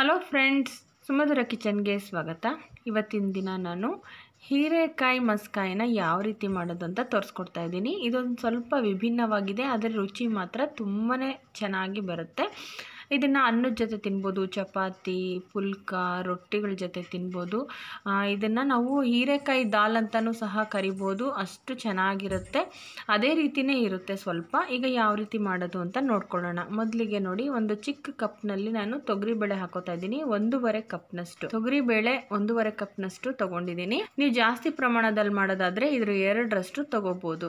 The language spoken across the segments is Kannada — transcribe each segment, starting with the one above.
ಹಲೋ ಫ್ರೆಂಡ್ಸ್ ಸುಮಧುರ ಕಿಚನ್ಗೆ ಸ್ವಾಗತ ಇವತ್ತಿನ ದಿನ ನಾನು ಹೀರೆಕಾಯಿ ಮಸ್ಕಾಯಿನ ಯಾವ ರೀತಿ ಮಾಡೋದು ಅಂತ ತೋರಿಸ್ಕೊಡ್ತಾ ಇದ್ದೀನಿ ಇದೊಂದು ಸ್ವಲ್ಪ ವಿಭಿನ್ನವಾಗಿದೆ ಅದರ ರುಚಿ ಮಾತ್ರ ತುಂಬಾ ಚೆನ್ನಾಗಿ ಬರುತ್ತೆ ಇದನ್ನು ಅನ್ನದ ಜೊತೆ ತಿನ್ಬೋದು ಚಪಾತಿ ಪುಲ್ಕ ರೊಟ್ಟಿಗಳ ಜೊತೆ ತಿನ್ಬೋದು ಇದನ್ನು ನಾವು ಹೀರೆಕಾಯಿ ದಾಲ್ ಅಂತಲೂ ಸಹ ಕರಿಬೋದು ಅಷ್ಟು ಚೆನ್ನಾಗಿರುತ್ತೆ ಅದೇ ರೀತಿಯೇ ಇರುತ್ತೆ ಸ್ವಲ್ಪ ಈಗ ಯಾವ ರೀತಿ ಮಾಡೋದು ಅಂತ ನೋಡ್ಕೊಳ್ಳೋಣ ಮೊದಲಿಗೆ ನೋಡಿ ಒಂದು ಚಿಕ್ಕ ಕಪ್ನಲ್ಲಿ ನಾನು ತೊಗರಿಬೇಳೆ ಹಾಕೋತಾ ಇದ್ದೀನಿ ಒಂದೂವರೆ ಕಪ್ನಷ್ಟು ತೊಗರಿಬೇಳೆ ಒಂದೂವರೆ ಕಪ್ನಷ್ಟು ತೊಗೊಂಡಿದ್ದೀನಿ ನೀವು ಜಾಸ್ತಿ ಪ್ರಮಾಣದಲ್ಲಿ ಮಾಡೋದಾದರೆ ಇದ್ರ ಎರಡರಷ್ಟು ತೊಗೋಬೋದು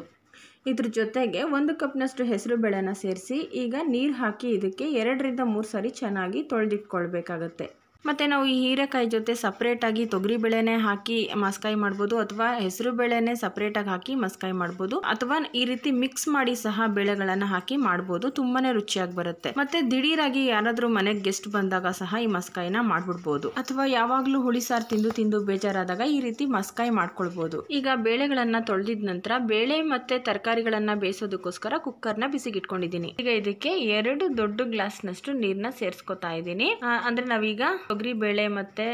ಇದ್ರ ಜೊತೆಗೆ ಒಂದು ಕಪ್ನಷ್ಟು ಹೆಸರು ಬೇಳೆನ ಸೇರಿಸಿ ಈಗ ನೀರು ಹಾಕಿ ಇದಕ್ಕೆ ಎರಡರಿಂದ ಮೂರು ಸಾರಿ ಚೆನ್ನಾಗಿ ತೊಳೆದಿಟ್ಕೊಳ್ಬೇಕಾಗತ್ತೆ ಮತ್ತು ನಾವು ಈ ಹೀರೆಕಾಯಿ ಜೊತೆ ಸಪ್ರೇಟಾಗಿ ತೊಗರಿ ಬೇಳೆನೇ ಹಾಕಿ ಮಸ್ಕಾಯಿ ಮಾಡ್ಬೋದು ಅಥವಾ ಹೆಸರು ಬೇಳೆನೇ ಸಪ್ರೇಟಾಗಿ ಹಾಕಿ ಮಸ್ಕಾಯಿ ಮಾಡ್ಬೋದು ಅಥವಾ ಈ ರೀತಿ ಮಿಕ್ಸ್ ಮಾಡಿ ಸಹ ಬೇಳೆಗಳನ್ನು ಹಾಕಿ ಮಾಡ್ಬೋದು ತುಂಬಾ ರುಚಿಯಾಗಿ ಬರುತ್ತೆ ಮತ್ತೆ ದಿಢೀರಾಗಿ ಯಾರಾದರೂ ಮನೆಗೆ ಗೆಸ್ಟ್ ಬಂದಾಗ ಸಹ ಈ ಮಸ್ಕಾಯಿನ ಮಾಡ್ಬಿಡ್ಬೋದು ಅಥವಾ ಯಾವಾಗಲೂ ಹುಳಿ ಸಾರು ತಿಂದು ತಿಂದು ಬೇಜಾರಾದಾಗ ಈ ರೀತಿ ಮಸ್ಕಾಯಿ ಮಾಡ್ಕೊಳ್ಬೋದು ಈಗ ಬೇಳೆಗಳನ್ನು ತೊಳೆದಿದ ನಂತರ ಬೇಳೆ ಮತ್ತೆ ತರಕಾರಿಗಳನ್ನು ಬೇಯಿಸೋದಕ್ಕೋಸ್ಕರ ಕುಕ್ಕರ್ನ ಬಿಸಿಗಿಟ್ಕೊಂಡಿದ್ದೀನಿ ಈಗ ಇದಕ್ಕೆ ಎರಡು ದೊಡ್ಡ ಗ್ಲಾಸ್ನಷ್ಟು ನೀರನ್ನ ಸೇರಿಸ್ಕೊತಾ ಇದ್ದೀನಿ ಅಂದರೆ ನಾವೀಗ ತೊಗರಿಬೇಳೆ ಮತ್ತೆ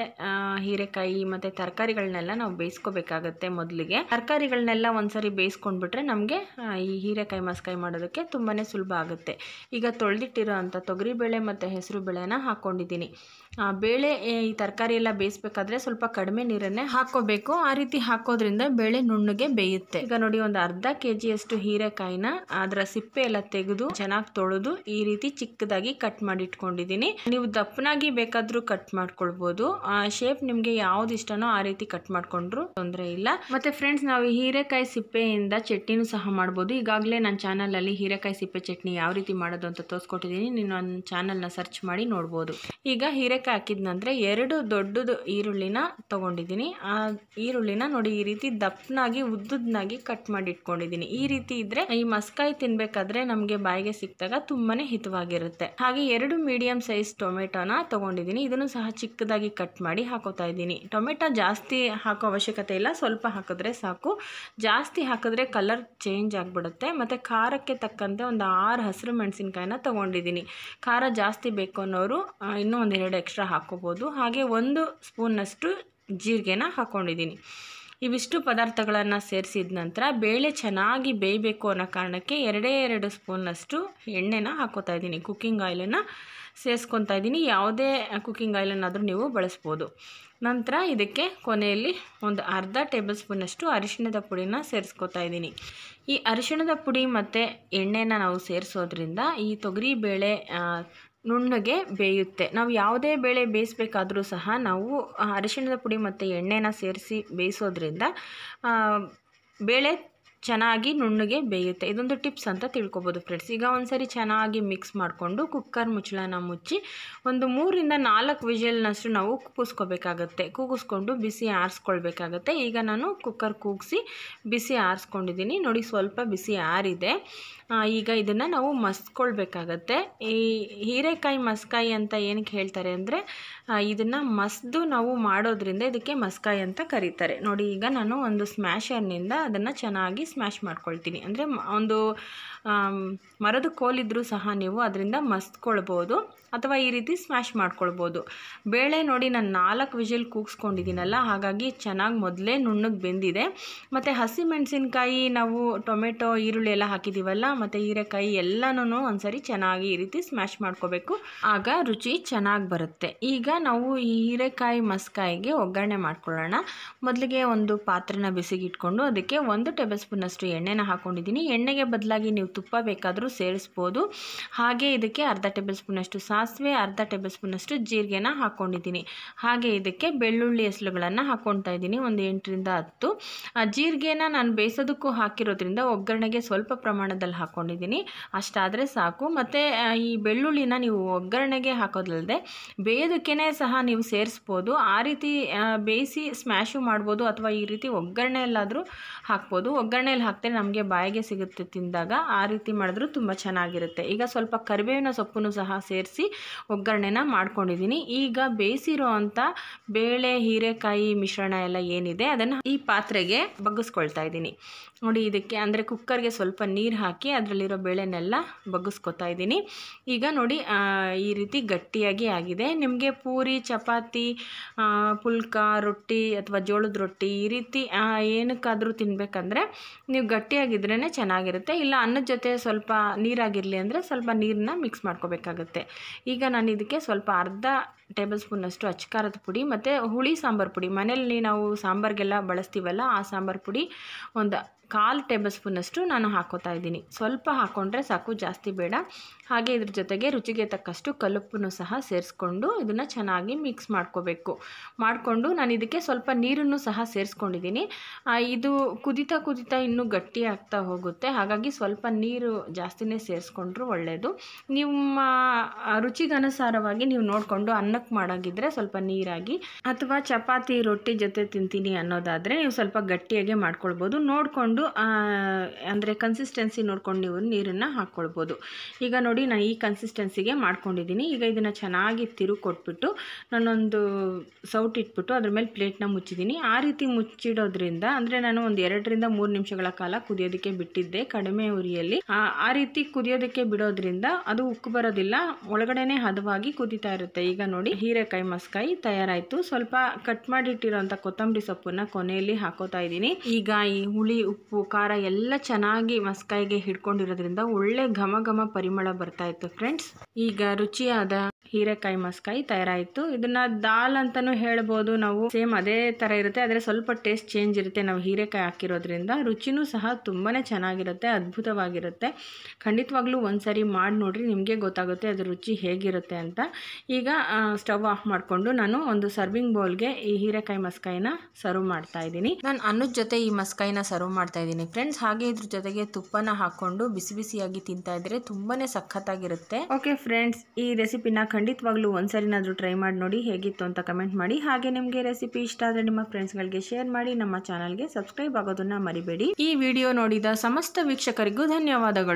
ಹೀರೆಕಾಯಿ ಮತ್ತೆ ತರಕಾರಿಗಳನ್ನೆಲ್ಲ ನಾವು ಬೇಯಿಸ್ಕೋಬೇಕಾಗತ್ತೆ ಮೊದಲಿಗೆ ತರಕಾರಿಗಳನ್ನೆಲ್ಲ ಒಂದ್ಸರಿ ಬೇಯಿಸ್ಕೊಂಡ್ಬಿಟ್ರೆ ನಮಗೆ ಈ ಹೀರೆಕಾಯಿ ಮಸ್ಕಾಯಿ ಮಾಡೋದಕ್ಕೆ ತುಂಬಾ ಸುಲಭ ಆಗುತ್ತೆ ಈಗ ತೊಳೆದಿಟ್ಟಿರೋ ಅಂಥ ತೊಗರಿಬೇಳೆ ಮತ್ತು ಹೆಸರು ಬೇಳೆನ ಹಾಕ್ಕೊಂಡಿದ್ದೀನಿ ಬೇಳೆ ಈ ತರಕಾರಿ ಎಲ್ಲ ಬೇಯಿಸ್ಬೇಕಾದ್ರೆ ಸ್ವಲ್ಪ ಕಡಿಮೆ ನೀರನ್ನೇ ಹಾಕೋಬೇಕು ಆ ರೀತಿ ಹಾಕೋದ್ರಿಂದ ಬೇಳೆ ನುಣ್ಣಗೆ ಬೇಯುತ್ತೆ ಈಗ ನೋಡಿ ಒಂದು ಅರ್ಧ ಕೆ ಜಿಯಷ್ಟು ಹೀರೆಕಾಯಿನ ಅದರ ಸಿಪ್ಪೆ ಎಲ್ಲ ತೆಗೆದು ಚೆನ್ನಾಗಿ ತೊಳೆದು ಈ ರೀತಿ ಚಿಕ್ಕದಾಗಿ ಕಟ್ ಮಾಡಿ ಇಟ್ಕೊಂಡಿದ್ದೀನಿ ನೀವು ದಪ್ಪನಾಗಿ ಬೇಕಾದರೂ ಕಟ್ ಕಟ್ ಮಾಡ್ಕೊಳ್ಬೋದು ಆ ಶೇಪ್ ನಿಮಗೆ ಯಾವ್ದು ಇಷ್ಟನೋ ಆ ರೀತಿ ಕಟ್ ಮಾಡ್ಕೊಂಡ್ರು ತೊಂದರೆ ಇಲ್ಲ ಮತ್ತೆ ಫ್ರೆಂಡ್ಸ್ ನಾವು ಹೀರೆಕಾಯಿ ಸಿಪ್ಪೆಯಿಂದ ಚಟ್ನಿನೂ ಸಹ ಮಾಡ್ಬೋದು ಈಗಾಗಲೇ ನನ್ನ ಅಲ್ಲಿ ಹೀರೆಕಾಯಿ ಸಿಪ್ಪೆ ಚಟ್ನಿ ಯಾವ ರೀತಿ ಮಾಡೋದು ಅಂತ ತೋರಿಸ್ಕೊಟ್ಟಿದ್ದೀನಿ ನೀವು ನನ್ನ ನ ಸರ್ಚ್ ಮಾಡಿ ನೋಡ್ಬೋದು ಈಗ ಹೀರೆಕಾಯಿ ಹಾಕಿದ ನಂತರ ಎರಡು ದೊಡ್ಡದು ಈರುಳ್ಳಿನ ತೊಗೊಂಡಿದ್ದೀನಿ ಆ ಈರುಳ್ಳಿನ ನೋಡಿ ಈ ರೀತಿ ದಪ್ಪನಾಗಿ ಉದ್ದದ್ನಾಗಿ ಕಟ್ ಮಾಡಿ ಇಟ್ಕೊಂಡಿದ್ದೀನಿ ಈ ರೀತಿ ಇದ್ರೆ ಈ ಮಸ್ಕಾಯಿ ತಿನ್ಬೇಕಾದ್ರೆ ನಮಗೆ ಬಾಯಿಗೆ ಸಿಕ್ಕಿದಾಗ ತುಂಬಾನೇ ಹಿತವಾಗಿರುತ್ತೆ ಹಾಗೆ ಎರಡು ಮೀಡಿಯಂ ಸೈಜ್ ಟೊಮೆಟೊನ ತಗೊಂಡಿದ್ದೀನಿ ಇದನ್ನು ಸಹ ಚಿಕ್ಕದಾಗಿ ಕಟ್ ಮಾಡಿ ಹಾಕೋತಾ ಇದ್ದೀನಿ ಟೊಮೆಟೊ ಜಾಸ್ತಿ ಹಾಕೋ ಅವಶ್ಯಕತೆ ಇಲ್ಲ ಸ್ವಲ್ಪ ಹಾಕಿದ್ರೆ ಸಾಕು ಜಾಸ್ತಿ ಹಾಕಿದ್ರೆ ಕಲರ್ ಚೇಂಜ್ ಆಗಿಬಿಡುತ್ತೆ ಮತ್ತು ಖಾರಕ್ಕೆ ತಕ್ಕಂತೆ ಒಂದು ಆರು ಹಸಿರು ಮೆಣಸಿನ್ಕಾಯಿನ ತೊಗೊಂಡಿದ್ದೀನಿ ಖಾರ ಜಾಸ್ತಿ ಬೇಕು ಅನ್ನೋರು ಇನ್ನೂ ಒಂದೆರಡು ಎಕ್ಸ್ಟ್ರಾ ಹಾಕೋಬೋದು ಹಾಗೆ ಒಂದು ಸ್ಪೂನಷ್ಟು ಜೀರಿಗೆನ ಹಾಕ್ಕೊಂಡಿದ್ದೀನಿ ಇವಿಷ್ಟು ಪದಾರ್ಥಗಳನ್ನು ಸೇರಿಸಿದ ನಂತರ ಬೇಳೆ ಚೆನ್ನಾಗಿ ಬೇಯಬೇಕು ಅನ್ನೋ ಕಾರಣಕ್ಕೆ ಎರಡೇ ಎರಡು ಸ್ಪೂನಷ್ಟು ಎಣ್ಣೆನ ಹಾಕೋತಾ ಇದ್ದೀನಿ ಕುಕ್ಕಿಂಗ್ ಆಯಿಲನ್ನು ಸೇರಿಸ್ಕೊತಾ ಇದ್ದೀನಿ ಯಾವುದೇ ಕುಕ್ಕಿಂಗ್ ಆಯಿಲನ್ನಾದರೂ ನೀವು ಬಳಸ್ಬೋದು ನಂತರ ಇದಕ್ಕೆ ಕೊನೆಯಲ್ಲಿ ಒಂದು ಅರ್ಧ ಟೇಬಲ್ ಸ್ಪೂನಷ್ಟು ಅರಿಶಿಣದ ಪುಡಿನ ಸೇರಿಸ್ಕೊತಾ ಇದ್ದೀನಿ ಈ ಅರಿಶಿಣದ ಪುಡಿ ಮತ್ತು ಎಣ್ಣೆನ ನಾವು ಸೇರಿಸೋದ್ರಿಂದ ಈ ತೊಗರಿ ಬೇಳೆ ನುಣ್ಣಗೆ ಬೇಯುತ್ತೆ ನಾವು ಯಾವುದೇ ಬೇಳೆ ಬೇಯಿಸಬೇಕಾದ್ರೂ ಸಹ ನಾವು ಅರಿಶಿಣದ ಪುಡಿ ಮತ್ತು ಎಣ್ಣೆನ ಸೇರಿಸಿ ಬೇಯಿಸೋದ್ರಿಂದ ಬೇಳೆ ಚೆನ್ನಾಗಿ ನುಣ್ಣಗೆ ಬೇಯುತ್ತೆ ಇದೊಂದು ಟಿಪ್ಸ್ ಅಂತ ತಿಳ್ಕೊಬೋದು ಫ್ರೆಂಡ್ಸ್ ಈಗ ಒಂದ್ಸರಿ ಚೆನ್ನಾಗಿ ಮಿಕ್ಸ್ ಮಾಡಿಕೊಂಡು ಕುಕ್ಕರ್ ಮುಚ್ಚಳನ ಮುಚ್ಚಿ ಒಂದು ಮೂರಿಂದ ನಾಲ್ಕು ವಿಷಲ್ನಷ್ಟು ನಾವು ಕೂಗಿಸ್ಕೋಬೇಕಾಗತ್ತೆ ಕೂಗಿಸ್ಕೊಂಡು ಬಿಸಿ ಆರಿಸ್ಕೊಳ್ಬೇಕಾಗತ್ತೆ ಈಗ ನಾನು ಕುಕ್ಕರ್ ಕೂಗಿಸಿ ಬಿಸಿ ಆರಿಸ್ಕೊಂಡಿದ್ದೀನಿ ನೋಡಿ ಸ್ವಲ್ಪ ಬಿಸಿ ಆರಿದೆ ಈಗ ಇದನ್ನು ನಾವು ಮಸ್ಕೊಳ್ಬೇಕಾಗತ್ತೆ ಈ ಹೀರೆಕಾಯಿ ಮಸ್ಕಾಯಿ ಅಂತ ಏನಕ್ಕೆ ಹೇಳ್ತಾರೆ ಅಂದರೆ ಇದನ್ನು ಮಸ್ದು ನಾವು ಮಾಡೋದ್ರಿಂದ ಇದಕ್ಕೆ ಮಸ್ಕಾಯಿ ಅಂತ ಕರೀತಾರೆ ನೋಡಿ ಈಗ ನಾನು ಒಂದು ಸ್ಮ್ಯಾಶರ್ನಿಂದ ಅದನ್ನು ಚೆನ್ನಾಗಿ ಸ್ಮ್ಯಾಶ್ ಮಾಡ್ಕೊಳ್ತೀನಿ ಅಂದರೆ ಒಂದು ಮರದ ಕೋಲಿದ್ದರೂ ಸಹ ನೀವು ಅದರಿಂದ ಮಸ್ತ್ಕೊಳ್ಬೋದು ಅಥವಾ ಈ ರೀತಿ ಸ್ಮ್ಯಾಶ್ ಮಾಡ್ಕೊಳ್ಬೋದು ಬೇಳೆ ನೋಡಿ ನಾನು ನಾಲ್ಕು ವಿಷಲ್ ಕೂಗಿಸ್ಕೊಂಡಿದ್ದೀನಲ್ಲ ಹಾಗಾಗಿ ಚೆನ್ನಾಗಿ ಮೊದಲೇ ನುಣ್ಣಗೆ ಬೆಂದಿದೆ ಮತ್ತು ಹಸಿಮೆಣಸಿನ್ಕಾಯಿ ನಾವು ಟೊಮೆಟೊ ಈರುಳ್ಳಿ ಎಲ್ಲ ಹಾಕಿದ್ದೀವಲ್ಲ ಮತ್ತು ಹೀರೆಕಾಯಿ ಎಲ್ಲನೂ ಒಂದ್ಸರಿ ಚೆನ್ನಾಗಿ ಈ ರೀತಿ ಸ್ಮ್ಯಾಶ್ ಮಾಡ್ಕೋಬೇಕು ಆಗ ರುಚಿ ಚೆನ್ನಾಗಿ ಬರುತ್ತೆ ಈಗ ನಾವು ಈ ಹೀರೆಕಾಯಿ ಮಸ್ಕಾಯಿಗೆ ಒಗ್ಗರಣೆ ಮಾಡ್ಕೊಳ್ಳೋಣ ಮೊದಲಿಗೆ ಒಂದು ಪಾತ್ರೆನ ಬಿಸಿಗಿಟ್ಕೊಂಡು ಅದಕ್ಕೆ ಒಂದು ಟೇಬಲ್ ಸ್ಪೂನ್ ಸ್ಪೂನಷ್ಟು ಎಣ್ಣೆನ ಹಾಕ್ಕೊಂಡಿದ್ದೀನಿ ಎಣ್ಣೆಗೆ ಬದಲಾಗಿ ನೀವು ತುಪ್ಪ ಬೇಕಾದರೂ ಸೇರಿಸ್ಬೋದು ಹಾಗೆ ಇದಕ್ಕೆ ಅರ್ಧ ಟೇಬಲ್ ಸ್ಪೂನಷ್ಟು ಸಾಸಿವೆ ಅರ್ಧ ಟೇಬಲ್ ಸ್ಪೂನಷ್ಟು ಜೀರಿಗೆನ ಹಾಕ್ಕೊಂಡಿದ್ದೀನಿ ಹಾಗೆ ಇದಕ್ಕೆ ಬೆಳ್ಳುಳ್ಳಿ ಹೆಸಲುಗಳನ್ನು ಹಾಕ್ಕೊಳ್ತಾ ಇದ್ದೀನಿ ಒಂದು ಎಂಟರಿಂದ ಹತ್ತು ಜೀರಿಗೆನ ನಾನು ಬೇಯಿಸೋದಕ್ಕೂ ಹಾಕಿರೋದ್ರಿಂದ ಒಗ್ಗರಣೆಗೆ ಸ್ವಲ್ಪ ಪ್ರಮಾಣದಲ್ಲಿ ಹಾಕ್ಕೊಂಡಿದ್ದೀನಿ ಅಷ್ಟಾದರೆ ಸಾಕು ಮತ್ತು ಈ ಬೆಳ್ಳುಳ್ಳಿನ ನೀವು ಒಗ್ಗರಣೆಗೆ ಹಾಕೋದಲ್ಲದೆ ಬೇಯೋದಕ್ಕೇ ಸಹ ನೀವು ಸೇರಿಸ್ಬೋದು ಆ ರೀತಿ ಬೇಯಿಸಿ ಸ್ಮ್ಯಾಶು ಮಾಡ್ಬೋದು ಅಥವಾ ಈ ರೀತಿ ಒಗ್ಗರಣೆಯಲ್ಲಾದರೂ ಹಾಕ್ಬೋದು ಒಗ್ಗರಣೆ ಬಾಯಲ್ಲಿ ನಮಗೆ ಬಾಯಿಗೆ ಸಿಗುತ್ತೆ ತಿಂದಾಗ ಆ ರೀತಿ ಮಾಡಿದ್ರೂ ತುಂಬ ಚೆನ್ನಾಗಿರುತ್ತೆ ಈಗ ಸ್ವಲ್ಪ ಕರಿಬೇವಿನ ಸೊಪ್ಪನ್ನು ಸಹ ಸೇರಿಸಿ ಒಗ್ಗರಣೆನ ಮಾಡ್ಕೊಂಡಿದ್ದೀನಿ ಈಗ ಬೇಯಿಸಿರೋ ಅಂಥ ಬೇಳೆ ಹೀರೆಕಾಯಿ ಮಿಶ್ರಣ ಎಲ್ಲ ಏನಿದೆ ಅದನ್ನು ಈ ಪಾತ್ರೆಗೆ ಬಗ್ಗಿಸ್ಕೊಳ್ತಾ ಇದ್ದೀನಿ ನೋಡಿ ಇದಕ್ಕೆ ಅಂದರೆ ಕುಕ್ಕರ್ಗೆ ಸ್ವಲ್ಪ ನೀರು ಹಾಕಿ ಅದರಲ್ಲಿರೋ ಬೇಳೆನೆಲ್ಲ ಬಗ್ಗಿಸ್ಕೊತಾ ಇದ್ದೀನಿ ಈಗ ನೋಡಿ ಈ ರೀತಿ ಗಟ್ಟಿಯಾಗಿ ಆಗಿದೆ ನಿಮಗೆ ಪೂರಿ ಚಪಾತಿ ಪುಲ್ಕ ರೊಟ್ಟಿ ಅಥವಾ ಜೋಳದ ರೊಟ್ಟಿ ಈ ರೀತಿ ಏನಕ್ಕಾದರೂ ತಿನ್ನಬೇಕಂದ್ರೆ ನೀವು ಗಟ್ಟಿಯಾಗಿದ್ರೇ ಚೆನ್ನಾಗಿರುತ್ತೆ ಇಲ್ಲ ಅನ್ನದ ಜೊತೆ ಸ್ವಲ್ಪ ನೀರಾಗಿರಲಿ ಅಂದರೆ ಸ್ವಲ್ಪ ನೀರನ್ನ ಮಿಕ್ಸ್ ಮಾಡ್ಕೋಬೇಕಾಗುತ್ತೆ ಈಗ ನಾನು ಇದಕ್ಕೆ ಸ್ವಲ್ಪ ಅರ್ಧ ಟೇಬಲ್ ಸ್ಪೂನಷ್ಟು ಅಚ್ಚಕಾರದ ಪುಡಿ ಮತ್ತು ಹುಳಿ ಸಾಂಬಾರು ಪುಡಿ ಮನೆಯಲ್ಲಿ ನಾವು ಸಾಂಬಾರಿಗೆಲ್ಲ ಬಳಸ್ತೀವಲ್ಲ ಆ ಸಾಂಬಾರು ಪುಡಿ ಒಂದು ಕಾಲು ಟೇಬಲ್ ಸ್ಪೂನಷ್ಟು ನಾನು ಹಾಕೋತಾ ಇದ್ದೀನಿ ಸ್ವಲ್ಪ ಹಾಕ್ಕೊಂಡ್ರೆ ಸಾಕು ಜಾಸ್ತಿ ಬೇಡ ಹಾಗೆ ಇದ್ರ ಜೊತೆಗೆ ರುಚಿಗೆ ತಕ್ಕಷ್ಟು ಕಲುಪನ್ನು ಸಹ ಸೇರಿಸ್ಕೊಂಡು ಇದನ್ನು ಚೆನ್ನಾಗಿ ಮಿಕ್ಸ್ ಮಾಡ್ಕೋಬೇಕು ಮಾಡಿಕೊಂಡು ನಾನು ಇದಕ್ಕೆ ಸ್ವಲ್ಪ ನೀರನ್ನು ಸಹ ಸೇರಿಸ್ಕೊಂಡಿದ್ದೀನಿ ಇದು ಕುದಿತಾ ಕುದಿತಾ ಇನ್ನೂ ಗಟ್ಟಿ ಆಗ್ತಾ ಹೋಗುತ್ತೆ ಹಾಗಾಗಿ ಸ್ವಲ್ಪ ನೀರು ಜಾಸ್ತಿನೇ ಸೇರಿಸ್ಕೊಂಡ್ರು ಒಳ್ಳೆಯದು ನಿಮ್ಮ ರುಚಿಗನುಸಾರವಾಗಿ ನೀವು ನೋಡಿಕೊಂಡು ಅನ್ನಕ್ಕೆ ಮಾಡೋಗಿದ್ರೆ ಸ್ವಲ್ಪ ನೀರಾಗಿ ಅಥವಾ ಚಪಾತಿ ರೊಟ್ಟಿ ಜೊತೆ ತಿಂತೀನಿ ಅನ್ನೋದಾದರೆ ನೀವು ಸ್ವಲ್ಪ ಗಟ್ಟಿಯಾಗೆ ಮಾಡ್ಕೊಳ್ಬೋದು ನೋಡಿಕೊಂಡು ನೋಡಿಕೊಂಡು ಅಂದರೆ ಕನ್ಸಿಸ್ಟೆನ್ಸಿ ನೋಡ್ಕೊಂಡು ನೀವು ನೀರನ್ನು ಹಾಕ್ಕೊಳ್ಬೋದು ಈಗ ನೋಡಿ ನಾನು ಈ ಕನ್ಸಿಸ್ಟೆನ್ಸಿಗೆ ಮಾಡ್ಕೊಂಡಿದ್ದೀನಿ ಈಗ ಇದನ್ನು ಚೆನ್ನಾಗಿ ತಿರು ಕೊಟ್ಬಿಟ್ಟು ನಾನೊಂದು ಸೌಟ್ ಇಟ್ಬಿಟ್ಟು ಅದ್ರ ಮೇಲೆ ಪ್ಲೇಟ್ನ ಮುಚ್ಚಿದ್ದೀನಿ ಆ ರೀತಿ ಮುಚ್ಚಿಡೋದ್ರಿಂದ ಅಂದರೆ ನಾನು ಒಂದು ಎರಡರಿಂದ ಮೂರು ನಿಮಿಷಗಳ ಕಾಲ ಕುದಿಯೋದಕ್ಕೆ ಬಿಟ್ಟಿದ್ದೆ ಕಡಿಮೆ ಉರಿಯಲ್ಲಿ ಆ ರೀತಿ ಕುದಿಯೋದಕ್ಕೆ ಬಿಡೋದ್ರಿಂದ ಅದು ಉಕ್ಕು ಬರೋದಿಲ್ಲ ಒಳಗಡೆನೆ ಹದವಾಗಿ ಕುದಿತಾ ಇರುತ್ತೆ ಈಗ ನೋಡಿ ಹೀರೆಕಾಯಿ ಮಸ್ಕಾಯಿ ತಯಾರಾಯಿತು ಸ್ವಲ್ಪ ಕಟ್ ಮಾಡಿಟ್ಟಿರೋಂಥ ಕೊತ್ತಂಬರಿ ಸೊಪ್ಪನ್ನು ಕೊನೆಯಲ್ಲಿ ಹಾಕೋತಾ ಇದ್ದೀನಿ ಈಗ ಈ ಹುಳಿ ಉಪ್ಪು ಉಪ್ಪು ಖಾರ ಎಲ್ಲ ಚೆನ್ನಾಗಿ ಮಸ್ಕಾಯಿಗೆ ಹಿಡ್ಕೊಂಡಿರೋದ್ರಿಂದ ಒಳ್ಳೆ ಘಮ ಘಮ ಪರಿಮಳ ಬರ್ತಾ ಇತ್ತು ಫ್ರೆಂಡ್ಸ್ ಈಗ ರುಚಿಯಾದ ಹೀರೆಕಾಯಿ ಮಸ್ಕಾಯಿ ತಯಾರಾಯಿತು ಇದನ್ನ ದಾಲ್ ಅಂತಾನು ಹೇಳ್ಬೋದು ನಾವು ಸೇಮ್ ಅದೇ ತರ ಇರುತ್ತೆ ಆದ್ರೆ ಸ್ವಲ್ಪ ಟೇಸ್ಟ್ ಚೇಂಜ್ ಇರುತ್ತೆ ನಾವು ಹೀರೆಕಾಯಿ ಹಾಕಿರೋದ್ರಿಂದ ರುಚಿನೂ ಸಹ ತುಂಬಾನೇ ಚೆನ್ನಾಗಿರುತ್ತೆ ಅದ್ಭುತವಾಗಿರುತ್ತೆ ಖಂಡಿತವಾಗ್ಲೂ ಒಂದ್ಸರಿ ಮಾಡಿ ನೋಡ್ರಿ ನಿಮಗೆ ಗೊತ್ತಾಗುತ್ತೆ ಅದ್ರ ರುಚಿ ಹೇಗಿರುತ್ತೆ ಅಂತ ಈಗ ಸ್ಟವ್ ಆಫ್ ಮಾಡಿಕೊಂಡು ನಾನು ಒಂದು ಸರ್ವಿಂಗ್ ಬೌಲ್ಗೆ ಈ ಹೀರೆಕಾಯಿ ಮಸ್ಕಾಯಿನ ಸರ್ವ್ ಮಾಡ್ತಾ ಇದ್ದೀನಿ ನಾನು ಅನ್ನದ ಜೊತೆ ಈ ಮಸ್ಕಾಯಿನ ಸರ್ವ್ ಮಾಡ್ತಾ ಇದ್ದೀನಿ ಫ್ರೆಂಡ್ಸ್ ಹಾಗೆ ಇದ್ರ ಜೊತೆಗೆ ತುಪ್ಪನ ಹಾಕೊಂಡು ಬಿಸಿ ಬಿಸಿಯಾಗಿ ತಿಂತಾ ತುಂಬಾನೇ ಸಖತ್ ಆಗಿರುತ್ತೆ ಓಕೆ ಫ್ರೆಂಡ್ಸ್ ಈ ರೆಸಿಪಿನ ಖಂಡಿತವಾಗ್ಲೂ ಒಂದ್ಸರಿನಾದ್ರೂ ಟ್ರೈ ಮಾಡಿ ನೋಡಿ ಹೇಗಿತ್ತು ಅಂತ ಕಮೆಂಟ್ ಮಾಡಿ ಹಾಗೆ ನಿಮ್ಗೆ ರೆಸಿಪಿ ಇಷ್ಟ ಆದ್ರೆ ನಿಮ್ಮ ಫ್ರೆಂಡ್ಸ್ ಗಳಿಗೆ ಶೇರ್ ಮಾಡಿ ನಮ್ಮ ಚಾನಲ್ಗೆ ಸಬ್ಸ್ಕ್ರೈಬ್ ಆಗೋದನ್ನ ಮರಿಬೇಡಿ ಈ ವಿಡಿಯೋ ನೋಡಿದ ಸಮಸ್ತ ವೀಕ್ಷಕರಿಗೂ ಧನ್ಯವಾದಗಳು